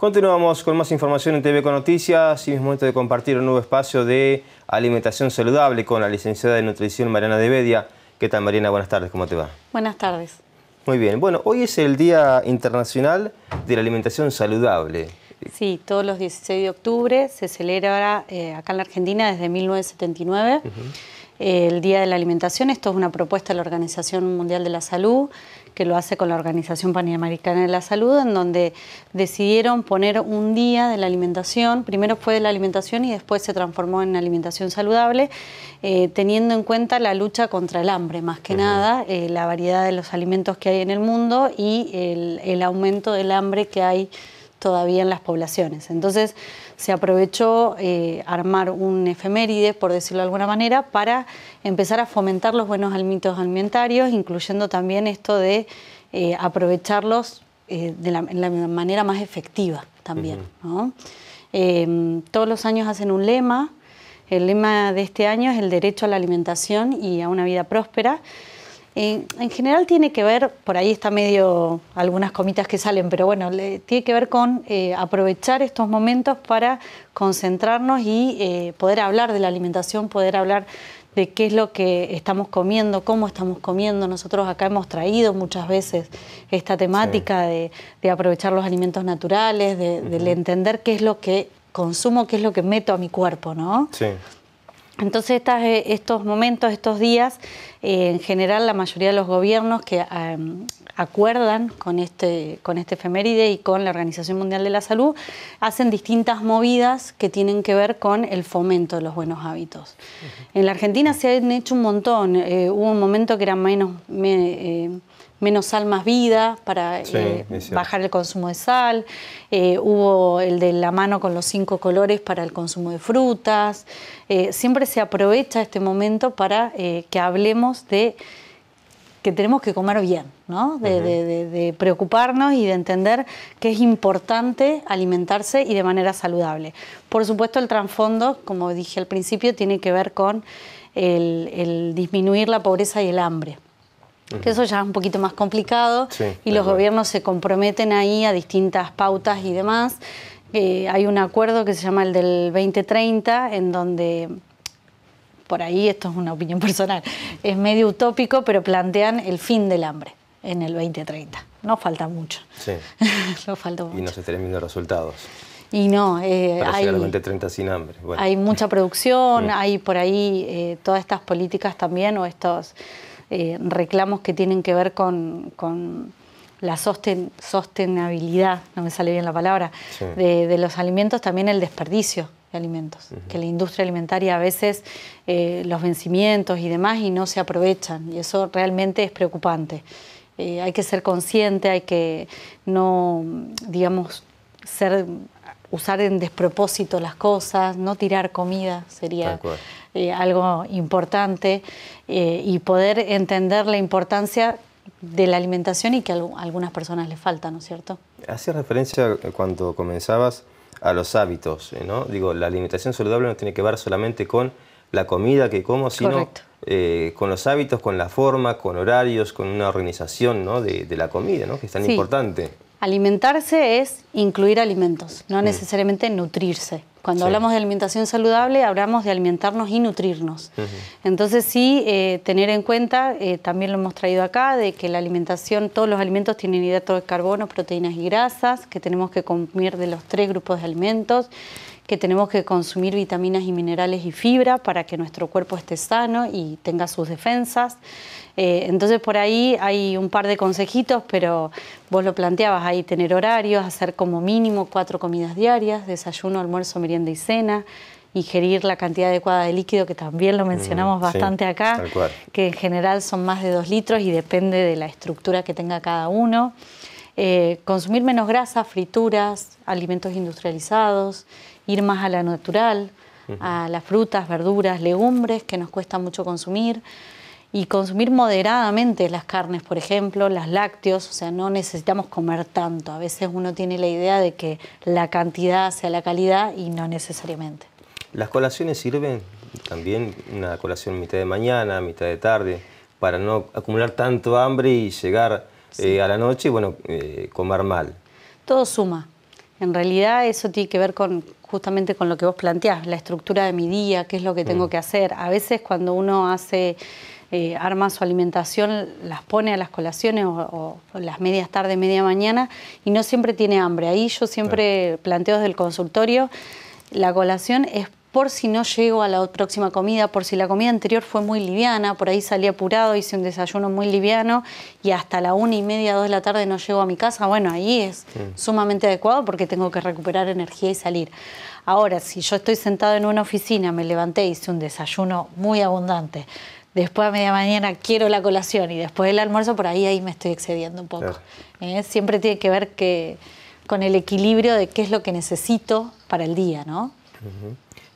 Continuamos con más información en TV con Noticias y es momento de compartir un nuevo espacio de alimentación saludable con la licenciada de nutrición Mariana de Bedia. ¿Qué tal Mariana? Buenas tardes, ¿cómo te va? Buenas tardes. Muy bien, bueno, hoy es el Día Internacional de la Alimentación Saludable. Sí, todos los 16 de octubre se celebra eh, acá en la Argentina desde 1979 el Día de la Alimentación. Esto es una propuesta de la Organización Mundial de la Salud, que lo hace con la Organización Panamericana de la Salud, en donde decidieron poner un día de la alimentación. Primero fue de la alimentación y después se transformó en alimentación saludable, eh, teniendo en cuenta la lucha contra el hambre, más que nada, eh, la variedad de los alimentos que hay en el mundo y el aumento del hambre que hay todavía en las poblaciones. Entonces se aprovechó eh, armar un efeméride, por decirlo de alguna manera, para empezar a fomentar los buenos alimentos alimentarios, incluyendo también esto de eh, aprovecharlos eh, de, la, manera más efectiva también. Em, todos los años hacen un lema. El lema de este año es el derecho a la alimentación y a una vida próspera. En, general tiene que ver, por ahí está medio algunas comitas que salen, pero bueno, tiene que ver con eh, aprovechar estos momentos para concentrarnos y eh, poder hablar de la alimentación, poder hablar de qué es lo que estamos comiendo, cómo estamos comiendo. Nosotros acá hemos traído muchas veces esta temática de, aprovechar los alimentos naturales, de, entender qué es lo que consumo, qué es lo que meto a mi cuerpo, ¿no? Sí. Entonces estas, eh, estos momentos, estos días, eh, en general la mayoría de los gobiernos que acuerdan con este, con este efeméride y con la Organización Mundial de la Salud, hacen distintas movidas que tienen que ver con el fomento de los buenos hábitos. En la Argentina se han hecho un montón. Eh, hubo un momento que eran menos menos sal más vida para eh, bajar el consumo de sal, eh, hubo el de la mano con los cinco colores para el consumo de frutas, eh, siempre se aprovecha este momento para que hablemos de que tenemos que comer bien, ¿no? De, preocuparnos y de entender que es importante alimentarse y de manera saludable. Por supuesto, el trasfondo, como dije al principio, tiene que ver con el disminuir la pobreza y el hambre que eso ya es un poquito más complicado y los gobiernos se comprometen ahí a distintas pautas y demás. Eh, hay un acuerdo que se llama el del 2030, en donde por ahí, esto es una opinión personal, es medio utópico, pero plantean el fin del hambre en el 2030. No falta mucho. Sí. no falta mucho. Y no se estén viendo resultados. Y no, eh, hay, 2030 sin hambre. hay mucha producción, mm. hay por ahí eh, todas estas políticas también o estos eh, reclamos que tienen que ver con, la sostenibilidad, no me sale bien la palabra, de, los alimentos, también el desperdicio de alimentos, que la industria alimentaria a veces eh, los vencimientos y demás y no se aprovechan, y eso realmente es preocupante. Eh, hay que ser consciente, hay que no, digamos, ser usar en despropósito las cosas, no tirar comida sería eh, algo importante eh, y poder entender la importancia de la alimentación y que a algunas personas les falta, ¿no es cierto? Hacía referencia eh, cuando comenzabas a los hábitos, ¿no? Digo, la alimentación saludable no tiene que ver solamente con la comida que como, sino con los hábitos, con la forma, con horarios, con una organización de, la comida, ¿no? que es tan importante. Alimentarse es incluir alimentos, no mm. necesariamente nutrirse. Cuando hablamos de alimentación saludable, hablamos de alimentarnos y nutrirnos. Entonces sí, eh, tener en cuenta, eh, también lo hemos traído acá, de que la alimentación, todos los alimentos tienen hidratos de carbono, proteínas y grasas, que tenemos que comer de los tres grupos de alimentos, que tenemos que consumir vitaminas y minerales y fibra para que nuestro cuerpo esté sano y tenga sus defensas. Eh, entonces por ahí hay un par de consejitos, pero vos lo planteabas, ahí tener horarios, hacer como mínimo cuatro comidas diarias, desayuno, almuerzo, merienda y cena ingerir la cantidad adecuada de líquido, que también lo mm, mencionamos bastante acá, que en general son más de dos litros y depende de la estructura que tenga cada uno. Eh, consumir menos grasas, frituras, alimentos industrializados, ir más a la natural, a las frutas, verduras, legumbres que nos cuesta mucho consumir y consumir moderadamente las carnes, por ejemplo, las lácteos, o sea, no necesitamos comer tanto. A veces uno tiene la idea de que la cantidad sea la calidad y no necesariamente. ¿Las colaciones sirven también una colación mitad de mañana, mitad de tarde, para no acumular tanto hambre y llegar eh, a la noche y bueno, eh, comer mal. Todo suma. En realidad eso tiene que ver con justamente con lo que vos planteás, la estructura de mi día, qué es lo que tengo mm. que hacer. A veces cuando uno hace eh, arma su alimentación, las pone a las colaciones o, las medias tarde, media mañana, y no siempre tiene hambre. Ahí yo siempre planteo desde el consultorio, la colación es por si no llego a la próxima comida, por si la comida anterior fue muy liviana, por ahí salí apurado, hice un desayuno muy liviano y hasta la una y media, dos de la tarde no llego a mi casa, bueno, ahí es mm. sumamente adecuado porque tengo que recuperar energía y salir. Ahora, si yo estoy sentado en una oficina, me levanté, hice un desayuno muy abundante, después a media mañana quiero la colación y después el almuerzo, por ahí ahí me estoy excediendo un poco. ¿eh? Siempre tiene que ver que, con el equilibrio de qué es lo que necesito para el día, ¿no?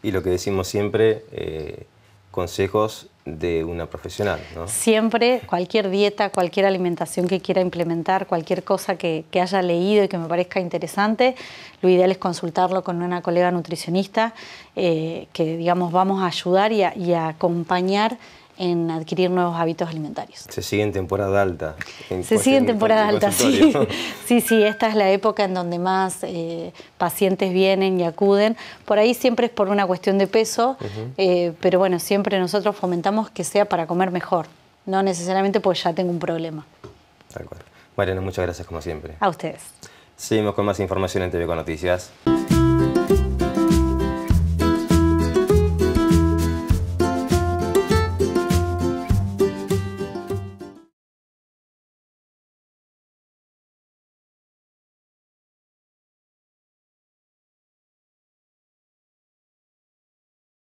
y lo que decimos siempre, eh, consejos de una profesional. Siempre, cualquier dieta, cualquier alimentación que quiera implementar, cualquier cosa que, haya leído y que me parezca interesante, lo ideal es consultarlo con una colega nutricionista eh, que, digamos, vamos a ayudar y y a acompañar en adquirir nuevos hábitos alimentarios. Se sigue en temporada alta. se sigue en temporada alta, sí. sí, sí, esta es la época en donde más eh, pacientes vienen y acuden. Por ahí siempre es por una cuestión de peso, eh, pero bueno, siempre nosotros fomentamos que sea para comer mejor, no necesariamente porque ya tengo un problema. De acuerdo. Mariana, muchas gracias como siempre. A ustedes. Seguimos con más información en TV con Noticias.